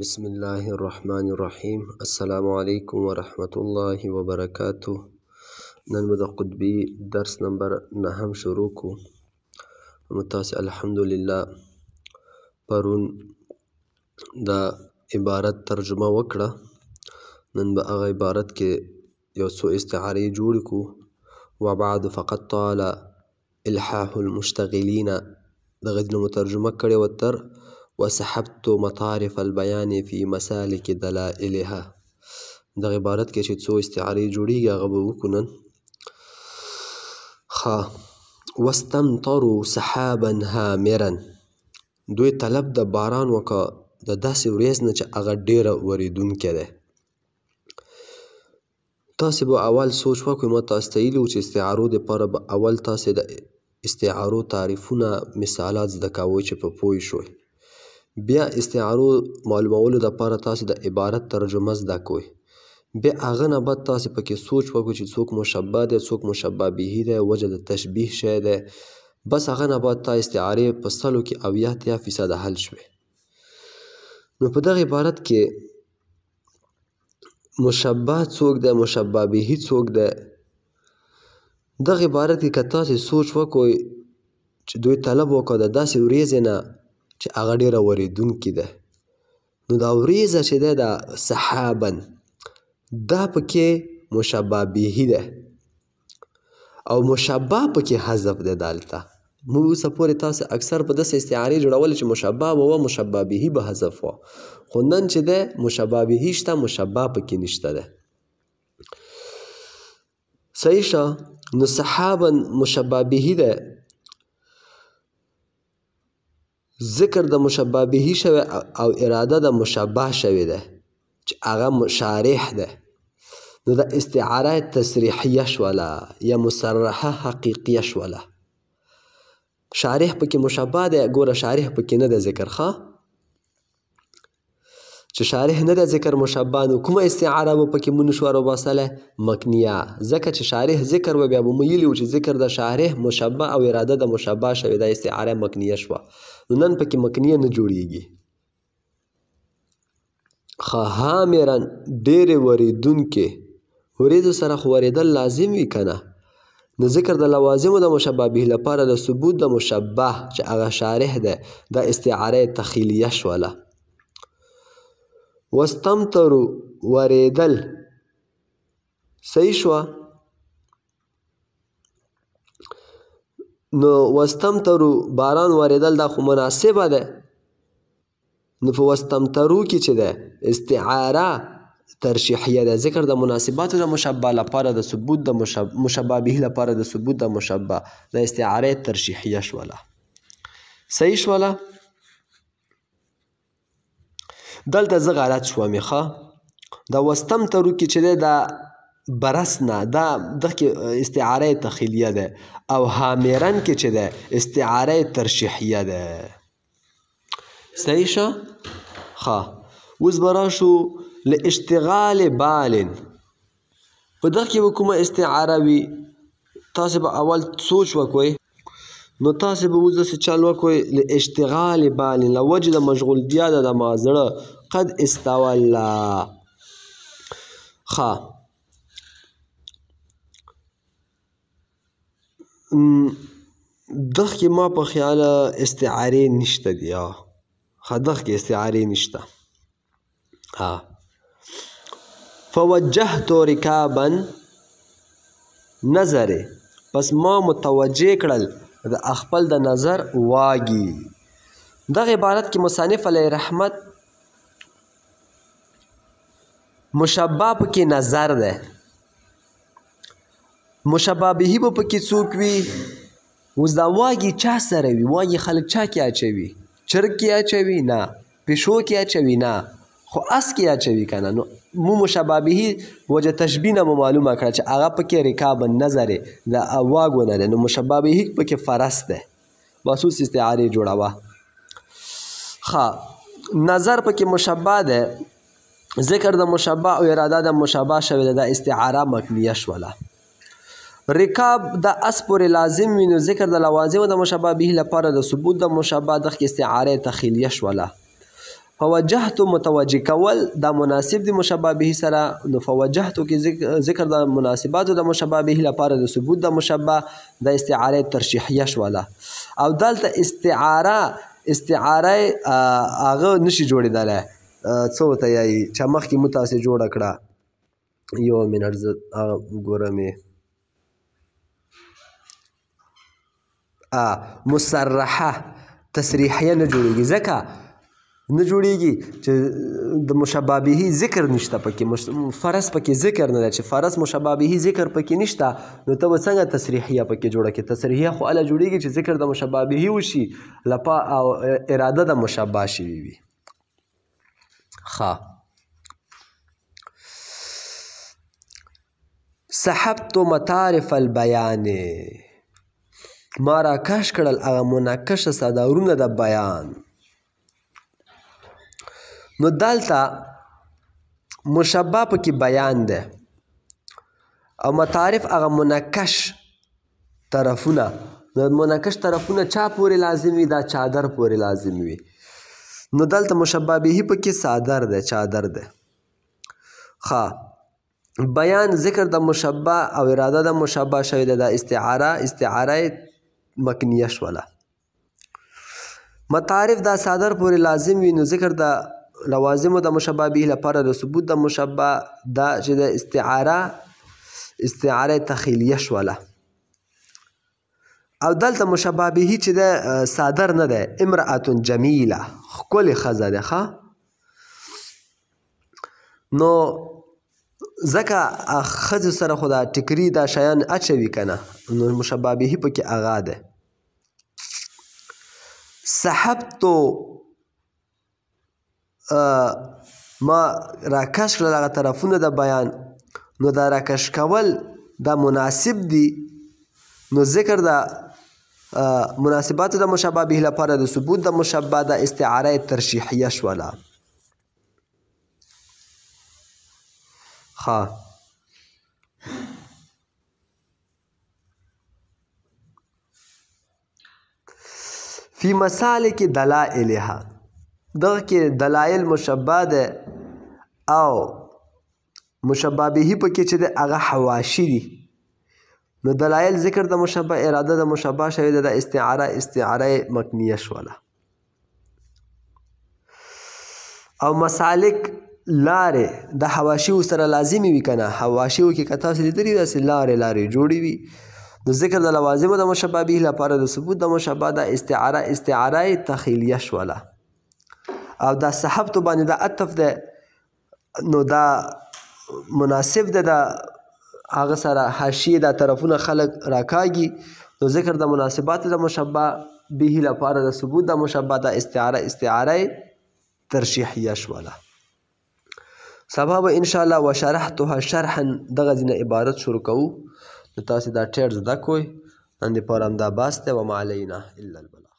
بسم الله الرحمن الرحیم السلام علیکم ورحمت الله وبرکاته نن به د قطبی درس نمبر نهم شروع کو متاسې الحمدلله پرون دا عبارت ترجمه وکړه نن به هغه عبارت کې یو څو استعارې جوړ کو وبعد فقط طال الحاح المشتغلین دغه مترجمه کړې و تر وسحبت مطارف البیان فی مسالک دلائلها دغه عبارت کې چې څو استعارې جوړیږي هغه به وکړو ښه واستمطروا سحابا هامرا دوی طلب د باران وکړه د داسې ورځ نه چې هغه ډیره وریدونکی دی تاسې به اول سوچ وکړئ ما تاسو ته ویلي چې استعارو دپاره به اول تاسې د استعارو تعریفونه مثالات زده کوئ چې په پوه شئ بیا استعارو معلومولو دپاره تاسې د عبارت ترجمه زده کوئ. بیا هغه نه بعد تاسې پکې سوچ وکړئ چې څوک مشبه دی څوک مشبه به دی وجه د تشبیه شی دی بس هغه نه بعد تا استعارې په سلو کې اویا اتیا فیصده حل شوې. نو په دغه عبارت کې مشبه څوک دی مشبه به څوک دی دغه عبارت کې که تاسې سوچ وکړئ چې دوی طلب وکړه د داسې ورځې نه چې هغه ډېره اورېدونکې ده نو دا اوریځه چې ده دا سحابا دا پکې مشبه به ده او مشبه پکې حذف ده دالته موږ اوسه پورې تاسو اکثر په داسې استعارې جوړول چې مشبه وه مشبه به به حذف وه خو نن چې ده مشبه به شته مشبه پکې نشته ده صحیح نو صحابا مشبه به ده ذکر د مشبه بهي شوی او اراده د مشبه شوی ده چې هغه مشارح ده نو د استعاره تصریحیه شوله یا مصرحه حقیقیه شوله شارح پکې مشبه ده ګوره شارح پکې نه ده ذکر ښه چې شارح نه ده ذکر مشبه نو کومه استعاره مو پکې مونږ شو راوباسله مکنیه ځکه چې شارح ذکر و بیا مو ویلي چې ذکر د شارح مشبه او اراده د مشبه شوې دا استعاره مکنیه شوه نو نن پکې مکنیه نه جوړیږي خهامیرن ډېرې وریدونکې وریدو سره خو وریدل لازم وي که نه د ذکر د لوازمو د مشبه به لپاره د ثبوت د مشبه چې هغه شارح ده دا استعاره تخیلیه شوله واستمطروا ورېدل صحیح شوه نو واستمطروا باران ورېدل دا خو مناسبه ده نو په واستمطرو کې چې ده استعاره ترشیحیه ده ذکر د مناسباتو د مشبه لپاره د ثبوت د مشبه به لپاره د ثبوت د مشبه د استعاره ترشیحیه شوله صحیح شوله دلته زه غلط شوم ښه د وسطم ترو کې چې دی دا برس نه دا دغه استعاره تخیلیه ده او هامیرن کې چې ده استعاره ترشیحیه ده صحیح شه ښه اوس به راشو له اشتغال بال په دغه کې به کومه استعاره وي تاسو به اول سوچ وکړئ نو تاسو به اوس داسې چل وکړئ له اشتغال بال له وجې د مشغولتیا ده د ما زړه قد استولا ښه دغ کې ما په خیال استعارې نشته دی ښه دغ کې استعارې نشته ها فوجهت رکابا نظر پس ما متوجه کړل د خپل د نظر واګي دغه عبارت کې مصنف علی رحمت مشبب کې نظر ده مشبابه به پکې څوک وي اوس دا واګي چا سره وي واګي خلک چا کې اچوي چرګ کې اچوي نه پښو کې اچوي نه خو اس کې اچوي کنه نو مو مشابهه وجه تشبیه نه معلومه کړه چې هغه پکې رکاب نظر د اواګو نه نو مشابهه پکې فرس ده مخصوص استعاره جوړاوه ښه نظر پکې مشابه ده ذکر د مشابه او اراده د مشابه شوی د استعاره مکنیه شوله رکاب د اس پورې لازم وینو ذکر د لوازم د مشابه به لپاره د ثبوت د مشابه د استعاره تخیلیه شوله فوجهت متوجه کول دا مناسب دی مشابه به سره نو فوجهت کې ذکر د مناسبات د مشابه به لپاره د ثبوت د مشابه د استعاره ترشیحیه شواله او دلته استعاره استعاره هغه نشي جوړیدل څه وته یي چې مخ کې متاسې جوړ کړه یو منټ ز ګورمې ا مسرحه تصریحیه نه جوړیږي ځکه نه جوړیږي چې د مشبابهي ذکر نشته پکې فرس پکې ذکر نه دی چې فرس مشبابهي ذکر پکې نشته نو ته به څنګه تصریحیه پکې جوړه کې تصریحیه خو اله جوړیږي چې ذکر د مشبابهي وشي لپا او اراده د مشبه شوي وي ښه سحبت متارف البیان ما را کش کړل هغه منکش صداورونه د بیان نو دلته مشبه پکې بیان دی او متعارف هغه منکش طرفونه نو منکش طرفونه چا پورې لازم وي دا چادر پورې لازم وي نو دلته مشبه به پکې صادر دی چادر دی ښه بیان ذکر د مشبه او اراده د مشبه شوی ده د استعاره استعاره مکنیه شوله متعارف دا صادر پورې لازم وي نو ذکر د لوازم د مشبه به لپاره د ثبوت د مشبه دا چې د استعاره استعاره تخیلیه شوله او دلته مشبه به چې د صادر نه ده امرأة جمیله ښکلې ښځه ده ښه نو ځکه ښځې سره خو دا ټیکري دا شیان اچوي که نه نو مشبه به پکې هغه ده صحبتو ما راکش کړل هغه طرفونه د بیان نو دا راکش کول دا مناسب دي نو ذکر دا مناسبات د مشابه به لپاره د ثبوت د مشابه د استعاره ترشیحیه شولا ها فی مسالک دلائلها دغه کې دلایل مشبه ده او مشبه به په کې چې ده هغه حواشی دي نو دلایل ذکر د مشبه اراده د مشبه شوی ده د استعاره استعاره مکنیه شوله او مسالک لارې د حواشی سره لازمی وي کنه حواشی کې کته سره لري داسې لارې لارې جوړې وي د ذکر د لوازم د مشبه به لپاره د ثبوت د مشبه د استعاره استعاره تخیلیه شوله او دا صحبتو باندې دا عطف ده نو دا مناسب ده دا هغه سره حاشیه دا طرفونه خلق راکاږي نو ذکر د مناسبات د مشبه به لپاره د ثبوت د مشبه د استعاره استعاره ترشیحیه شواله سبا به ان شاء الله وشرحتها شرحا دغه ځینه عبارت شروع کوو نو تاسو دا ټیر زده کوئ نن لپاره همدا بس دی وما علینا الا البلاغ